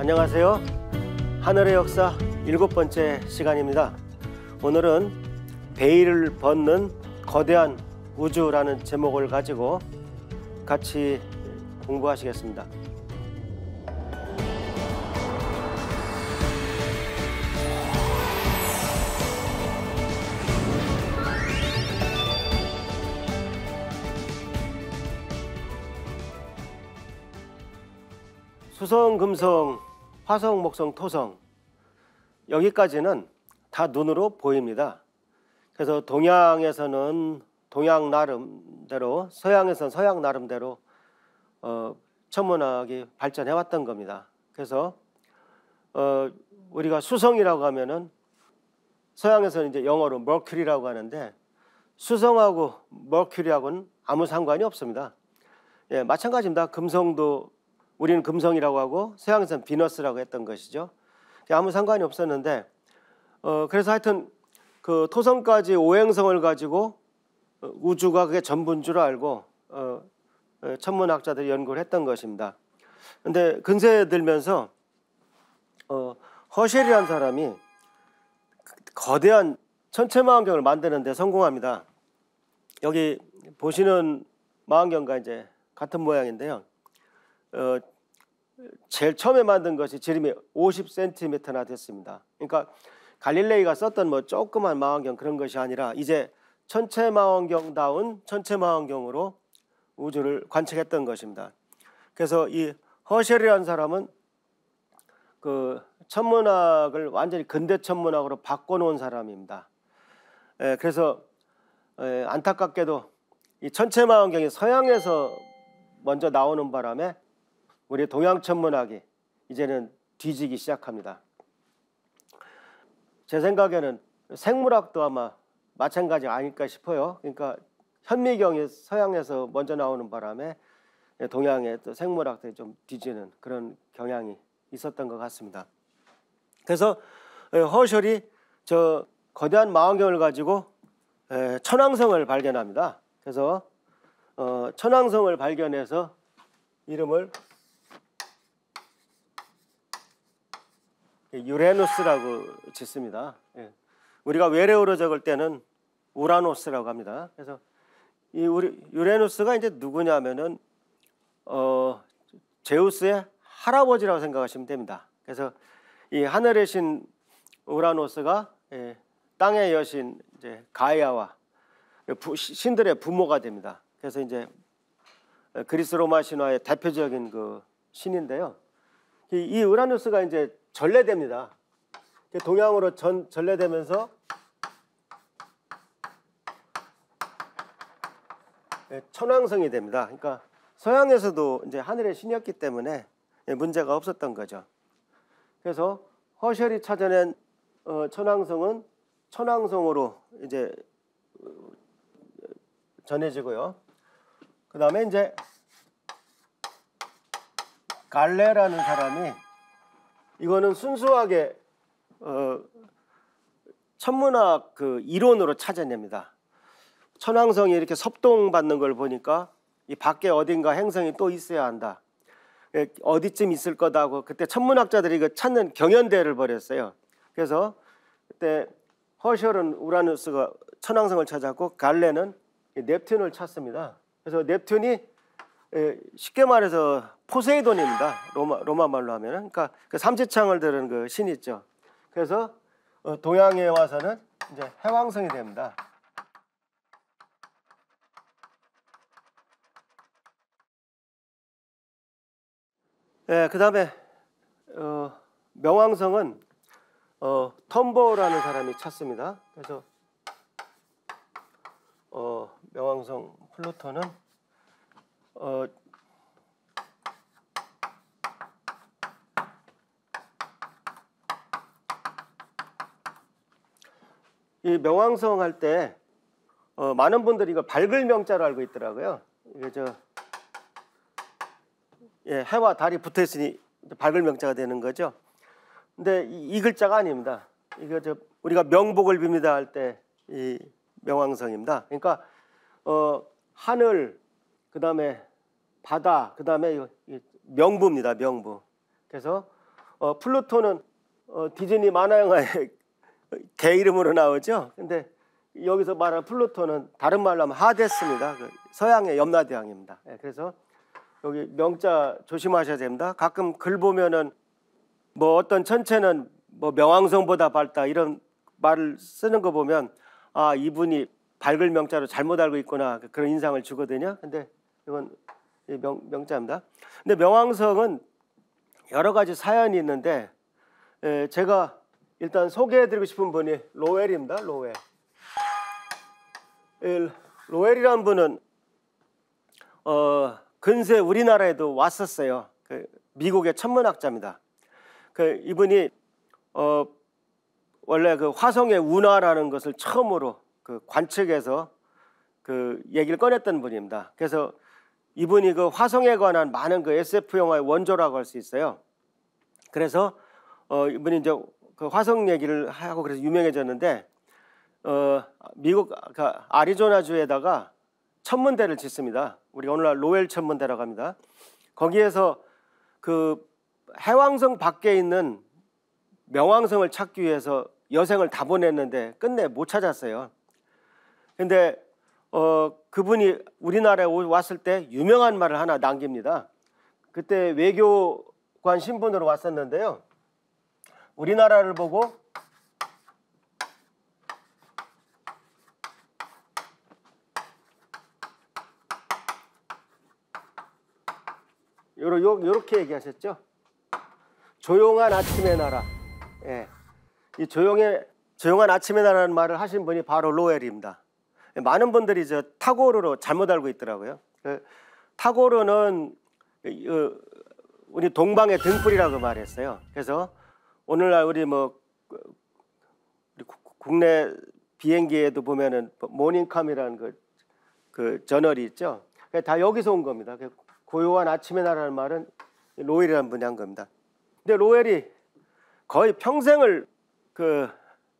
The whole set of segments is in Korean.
안녕하세요. 하늘의 역사 일곱 번째 시간입니다. 오늘은 베일을 벗는 거대한 우주라는 제목을 가지고 같이 공부하시겠습니다. 수성 금성 화성, 목성, 토성 여기까지는 다 눈으로 보입니다. 그래서 동양에서는 동양 나름대로, 서양에서는 서양 나름대로 어, 천문학이 발전해 왔던 겁니다. 그래서 어, 우리가 수성이라고 하면은 서양에서는 이제 영어로 머큐리라고 하는데 수성하고 머큐리하고는 아무 상관이 없습니다. 예, 마찬가지입니다. 금성도 우리는 금성이라고 하고 서양에서는 비너스라고 했던 것이죠. 아무 상관이 없었는데 어, 그래서 하여튼 그 토성까지 오행성을 가지고 어, 우주가 그게 전부인 줄 알고 어, 어, 천문학자들이 연구를 했던 것입니다. 근데 근세에 들면서 어, 허쉘이라는 사람이 거대한 천체 망원경을 만드는 데 성공합니다. 여기 보시는 망원경과 이제 같은 모양인데요. 어, 제일 처음에 만든 것이 지름이 50cm나 됐습니다. 그러니까 갈릴레이가 썼던 뭐 조그만 망원경 그런 것이 아니라 이제 천체 망원경다운 천체 망원경으로 우주를 관측했던 것입니다. 그래서 이 허셸이라는 사람은 그 천문학을 완전히 근대 천문학으로 바꿔놓은 사람입니다. 에, 예, 그래서 에, 예, 안타깝게도 이 천체 망원경이 서양에서 먼저 나오는 바람에 우리 동양 천문학이 이제는 뒤지기 시작합니다. 제 생각에는 생물학도 아마 마찬가지 아닐까 싶어요. 그러니까 현미경이 서양에서 먼저 나오는 바람에 동양의 또 생물학들이 좀 뒤지는 그런 경향이 있었던 것 같습니다. 그래서 허셜이 저 거대한 망원경을 가지고 천왕성을 발견합니다. 그래서 어, 천왕성을 발견해서 이름을 예, 유레노스라고 짓습니다. 예. 우리가 외래어로 적을 때는 우라노스라고 합니다. 그래서 이 우리 유레노스가 이제 누구냐면은 어 제우스의 할아버지라고 생각하시면 됩니다. 그래서 이 하늘의 신 우라노스가 예, 땅의 여신 이제 가이아와 부, 신들의 부모가 됩니다. 그래서 이제 그리스 로마 신화의 대표적인 그 신인데요. 이, 이우라노스가 이제 전래됩니다. 동양으로 전, 전래되면서 네, 천왕성이 됩니다. 그러니까 서양에서도 이제 하늘의 신이었기 때문에 예, 문제가 없었던 거죠. 그래서 허셜이 찾아낸 어, 천왕성은 천왕성으로 이제 어, 전해지고요. 그 다음에 이제 갈레라는 사람이 이거는 순수하게 어, 천문학 그 이론으로 찾아냅니다. 천왕성이 이렇게 섭동받는 걸 보니까 이 밖에 어딘가 행성이 또 있어야 한다. 예, 어디쯤 있을 거다고 그때 천문학자들이 그 찾는 경연대를 회 벌였어요. 그래서 그때 허셜은 우라누스가 천왕성을 찾았고 갈레는 넵튠을 찾습니다. 그래서 넵튠이 예, 쉽게 말해서 포세이돈입니다. 로마 로마 말로 하면은 그러니까 그 삼지창을 들은 그신 있죠. 그래서 어, 동양에 와서는 이제 해왕성이 됩니다. 예, 그다음에 어, 명왕성은 어, 텀버라는 사람이 찾습니다. 그래서 어, 명왕성 플루토는 어, 이 명왕성 할때 어, 많은 분들이 이거 밝을 명자로 알고 있더라고요. 이게 저 예, 해와 달이 붙어 있으니 밝을 명자가 되는 거죠. 근데 이, 이 글자가 아닙니다. 이거 저 우리가 명복을 빕니다 할 때 이 명왕성입니다. 그러니까 어, 하늘, 그 다음에 바다, 그 다음에 명부입니다. 명부. 그래서 어, 플루토는 어, 디즈니 만화영화의 개 이름으로 나오죠. 근데 여기서 말하는 플루토는 다른 말로 하면 하데스입니다. 그 서양의 염라대왕입니다. 예, 그래서 여기 명자 조심하셔야 됩니다. 가끔 글 보면은 뭐 어떤 천체는 뭐 명왕성보다 밝다 이런 말을 쓰는 거 보면 아 이분이 밝을 명자로 잘못 알고 있구나 그, 그런 인상을 주거든요. 근데 이건 명, 명자입니다. 근데 명왕성은 여러 가지 사연이 있는데 에, 예, 제가 일단 소개해드리고 싶은 분이 로웰입니다. 로웰. 예, 로웰이라는 분은 어, 근세 우리나라에도 왔었어요. 그 미국의 천문학자입니다. 그 이분이 어, 원래 그 화성의 운하라는 것을 처음으로 그 관측해서 그 얘기를 꺼냈던 분입니다. 그래서 이분이 그 화성에 관한 많은 그 SF 영화의 원조라고 할 수 있어요. 그래서 어, 이분이 이제 그 화성 얘기를 하고 그래서 유명해졌는데 어, 미국 그 아리조나주에다가 천문대를 짓습니다. 우리 오늘날 로웰 천문대라고 합니다. 거기에서 그 해왕성 밖에 있는 명왕성을 찾기 위해서 여생을 다 보냈는데 끝내 못 찾았어요. 근데 어, 그분이 우리나라에 왔을 때 유명한 말을 하나 남깁니다. 그때 외교관 신분으로 왔었는데요. 우리나라를 보고 요렇게 얘기하셨죠. 조용한 아침의 나라. 예. 이 조용해, 조용한 아침의 나라는 말을 하신 분이 바로 로엘입니다. 많은 분들이 저 타고르로 잘못 알고 있더라고요. 타고르는 그 어, 우리 동방의 등불이라고 말했어요. 그래서 오늘날 우리 뭐 그, 국내 비행기에도 보면은 뭐 모닝캄이라는 그, 그 저널이 있죠. 다 여기서 온 겁니다. 그 고요한 아침의 나라는 말은 로엘이라는 분이 한 겁니다. 근데 로엘이 거의 평생을 그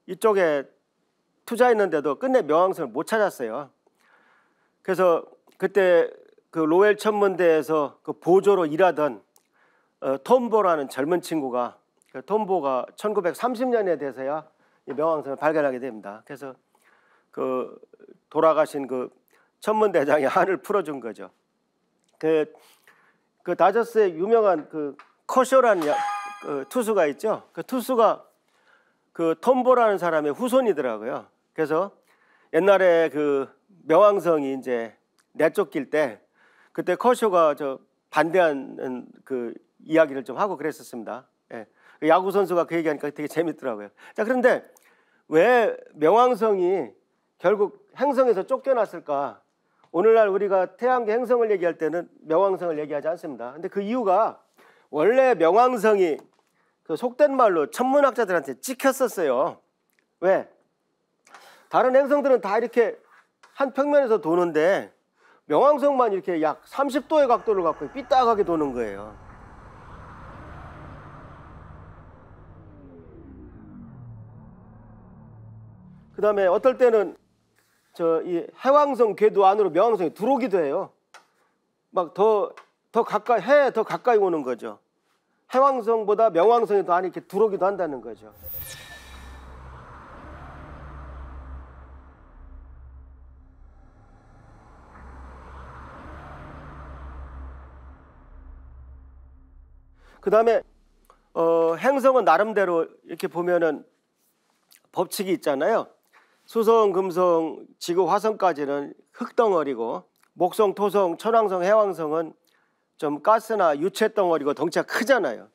이쪽에 투자했는데도 끝내 명왕성을 못 찾았어요. 그래서 그때 그 로엘 천문대에서 그 보조로 일하던 어, 톰보라는 젊은 친구가 그 톰보가 1930년에 돼서야 명왕성을 발견하게 됩니다. 그래서 그 돌아가신 그 천문대장이 한을 풀어준 거죠. 그, 그 다저스의 유명한 그 커쇼라는 야, 그 투수가 있죠. 그 투수가 그 톰보라는 사람의 후손이더라고요. 그래서 옛날에 그 명왕성이 이제 내쫓길 때 그때 커쇼가 저 반대하는 그 이야기를 좀 하고 그랬었습니다. 예. 그 야구 선수가 그 얘기하니까 되게 재밌더라고요. 자 그런데 왜 명왕성이 결국 행성에서 쫓겨났을까? 오늘날 우리가 태양계 행성을 얘기할 때는 명왕성을 얘기하지 않습니다. 근데 그 이유가 원래 명왕성이 그 속된 말로 천문학자들한테 찍혔었어요. 왜? 다른 행성들은 다 이렇게 한 평면에서 도는데 명왕성만 이렇게 약 30도의 각도를 갖고 삐딱하게 도는 거예요. 그 다음에 어떨 때는 저 이 해왕성 궤도 안으로 명왕성이 들어오기도 해요. 막 더 더 가까이 해 더 가까이 오는 거죠. 해왕성보다 명왕성이 더 안에 이렇게 들어오기도 한다는 거죠. 그 다음에 어, 행성은 나름대로 이렇게 보면은 법칙이 있잖아요. 수성, 금성, 지구, 화성까지는 흙덩어리고 목성, 토성, 천왕성, 해왕성은 좀 가스나 유체 덩어리고 덩치가 크잖아요.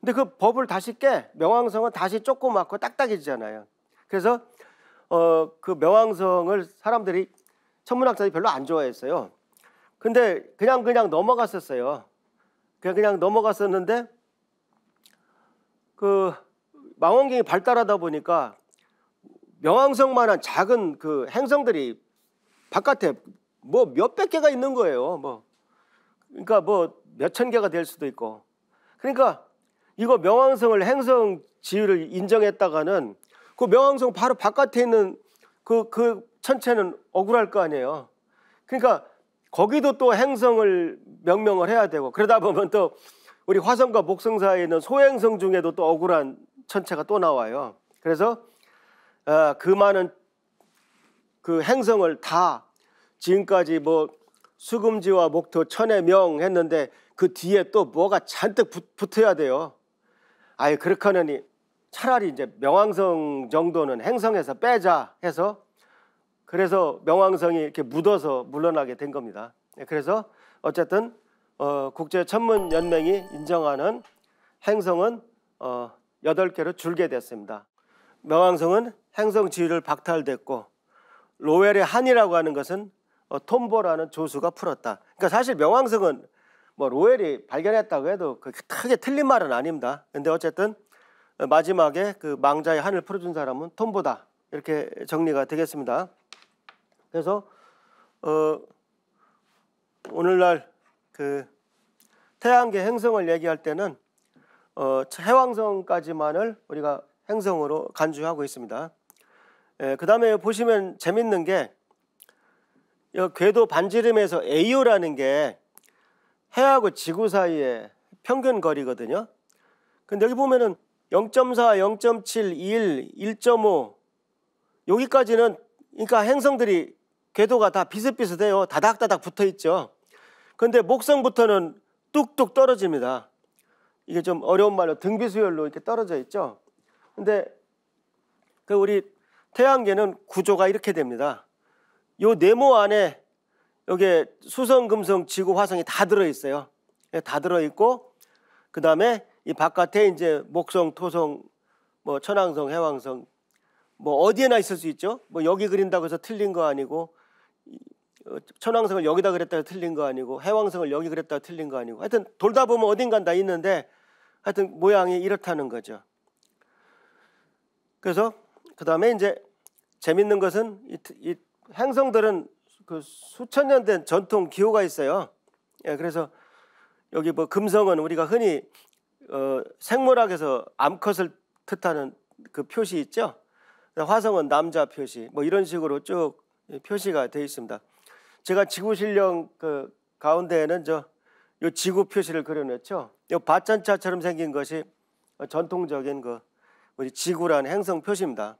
근데 그 법을 다시 깨 명왕성은 다시 조그맣고 딱딱해지잖아요. 그래서 어, 그 명왕성을 사람들이 천문학자들이 별로 안 좋아했어요. 근데 그냥 그냥 넘어갔었어요. 그냥, 그냥 넘어갔었는데 그 망원경이 발달하다 보니까 명왕성만한 작은 그 행성들이 바깥에 뭐 몇백 개가 있는 거예요. 뭐 그러니까 뭐 몇천 개가 될 수도 있고. 그러니까 이거 명왕성을 행성 지위를 인정했다가는 그 명왕성 바로 바깥에 있는 그, 그 천체는 억울할 거 아니에요. 그러니까 거기도 또 행성을 명명을 해야 되고 그러다 보면 또 우리 화성과 목성 사이에 있는 소행성 중에도 또 억울한 천체가 또 나와요. 그래서 어, 그 많은 그 행성을 다 지금까지 뭐 수금지와 목토 천의 명 했는데 그 뒤에 또 뭐가 잔뜩 붙, 붙 어야 돼요. 아예 그렇게 하느니 차라리 이제 명왕성 정도는 행성에서 빼자 해서 그래서 명왕성이 이렇게 묻어서 물러나게 된 겁니다. 예, 그래서 어쨌든 어, 국제 천문 연맹이 인정하는 행성은 어, 개로 줄게 됐습니다. 명왕성은 행성 지위를 박탈됐고 로웰의 한이라고 하는 것은 어, 톰보라는 조수가 풀었다. 그러니까 사실 명왕성은 뭐 로웰이 발견했다고 해도 그 크게 틀린 말은 아닙니다. 근데 어쨌든 마지막에 그 망자의 한을 풀어준 사람은 톰보다 이렇게 정리가 되겠습니다. 그래서 어, 오늘날 그 태양계 행성을 얘기할 때는 어, 해왕성까지만을 우리가 행성으로 간주하고 있습니다. 예, 그 다음에 보시면 재밌는 게 궤도 반지름에서 AO라는 게 해하고 지구 사이의 평균 거리거든요. 근데 여기 보면은 0.4, 0.7, 1, 1.5 여기까지는 그러니까 행성들이 궤도가 다 비슷비슷해요. 다닥다닥 붙어 있죠. 그런데 목성부터는 뚝뚝 떨어집니다. 이게 좀 어려운 말로 등비수열로 이렇게 떨어져 있죠. 근데 그 우리 태양계는 구조가 이렇게 됩니다. 요 네모 안에 여기 수성, 금성, 지구, 화성이 다 들어 있어요. 예, 다 들어 있고 그 다음에 이 바깥에 이제 목성, 토성, 뭐 천왕성, 해왕성 뭐 어디에나 있을 수 있죠. 뭐 여기 그린다고 해서 틀린 거 아니고 어, 천왕성을 여기다 그랬다가 틀린 거 아니고 해왕성을 여기 그랬다가 틀린 거 아니고 하여튼 돌다 보면 어딘가다 있는데 하여튼 모양이 이렇다는 거죠. 그래서 그 다음에 이제 재밌는 것은 이, 이 행성들은 그 수천 년 된 전통 기호가 있어요. 예, 그래서 여기 뭐 금성은 우리가 흔히 어, 생물학에서 암컷을 뜻하는 그 표시 있죠. 화성은 남자 표시 뭐 이런 식으로 쭉 표시가 되어 있습니다. 제가 지구 실령 그 가운데에는 저요 지구 표시를 그려냈죠. 요밭잔차처럼 생긴 것이 전통적인 그 우리 지구라는 행성 표시입니다.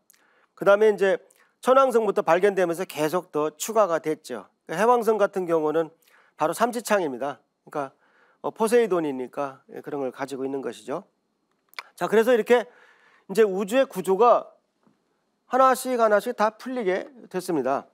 그 다음에 이제 천왕성부터 발견되면서 계속 더 추가가 됐죠. 그러니까 해왕성 같은 경우는 바로 삼지창입니다. 그러니까 어, 포세이돈이니까 예, 그런 걸 가지고 있는 것이죠. 자, 그래서 이렇게 이제 우주의 구조가 하나씩 하나씩 다 풀리게 됐습니다.